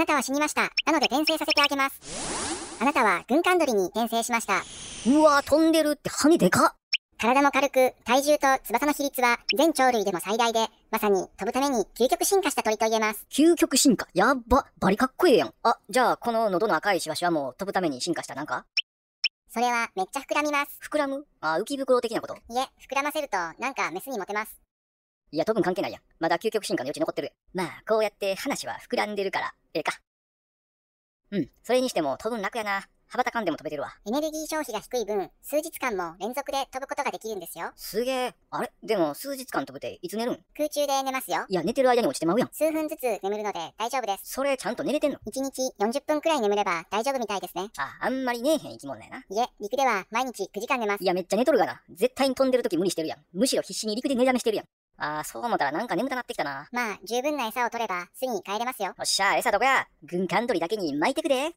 なたは死にました。なので転生させてあげます。あなたは軍艦鳥に転生しました。うわ飛んでるって羽でかっ体も軽く、体重と翼の比率は全鳥類でも最大で、まさに飛ぶために究極進化した鳥と言えます。究極進化やっば、バリかっこいいやん。あ、じゃあこの喉の赤いシワシワも飛ぶために進化したなんかそれはめっちゃ膨らみます。膨らむあ、浮き袋的なこといえ、膨らませるとなんかメスにモテます。いや、多分関係ないやん。まだ究極進化の余地残ってる。まあ、こうやって話は膨らんでるから、ええか。うん。それにしても、飛ぶん楽やな。羽ばたかんでも飛べてるわ。エネルギー消費が低い分、数日間も連続で飛ぶことができるんですよ。すげえ。あれでも、数日間飛ぶていつ寝るん空中で寝ますよ。いや、寝てる間に落ちてまうやん。数分ずつ眠るので大丈夫です。それ、ちゃんと寝れてんの ?1 日40分くらい眠れば大丈夫みたいですね。あ、あんまり寝えへん生き物だよな。いえ、陸では毎日9時間寝ます。いや、めっちゃ寝とるがな。絶対に飛んでる時無理してるやん。むしろ必死に陸で寝だめしてるやん。あそう思ったらなんか眠くなってきたな。まあ、十分な餌を取れば、すぐに帰れますよ。おっしゃ、餌どこや軍艦鳥だけに巻いてくで。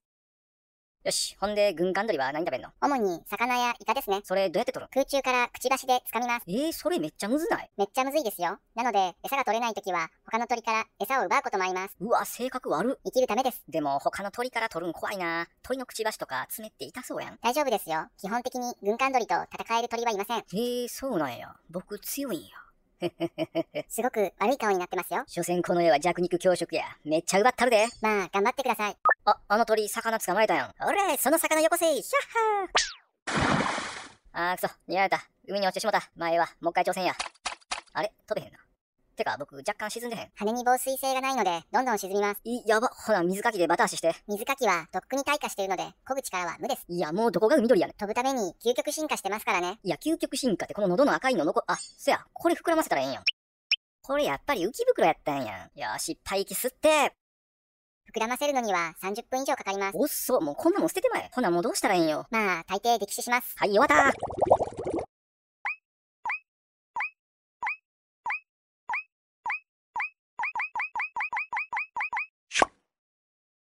よし、ほんで、軍艦鳥は何食べんの主に、魚やイカですね。それ、どうやって取る空中からくちばしで掴みます。えー、それめっちゃむずないめっちゃむずいですよ。なので、餌が取れない時は、他の鳥から餌を奪うこともあります。うわ、性格悪い生きるためです。でも、他の鳥から取るん怖いな。鳥のくちばしとか、爪って痛そうやん。大丈夫ですよ。基本的に、軍艦鳥と戦える鳥はいません。えー、そうなんや。僕強いんや。すごく悪い顔になってますよ。所詮この絵は弱肉強食や。めっちゃ奪ったるで。まあ、頑張ってください。あ、あの鳥、魚捕まえたやん。おれ、その魚よこせ、シャッハー。あーくそ、逃げられた。海に落ちてしもた。前は、もう一回挑戦や。あれ飛べへんな。てか、僕、若干沈んでへん。羽に防水性がないので、どんどん沈みます。い、やば。ほら、水かきでバタ足して。水かきは、とっくに退化しているので、漕ぐ力は無です。いや、もうどこが緑やね飛ぶために、究極進化してますからね。いや、究極進化ってこの喉の赤いの残、あ、そや、これ膨らませたらええんやん。これやっぱり浮き袋やったんやん。いや、失敗息吸って。膨らませるのには30分以上かかります。おっそ、もうこんなもん捨ててまえ。ほな、もうどうしたらええんよ。まあ、大抵溺死します。はい、終わった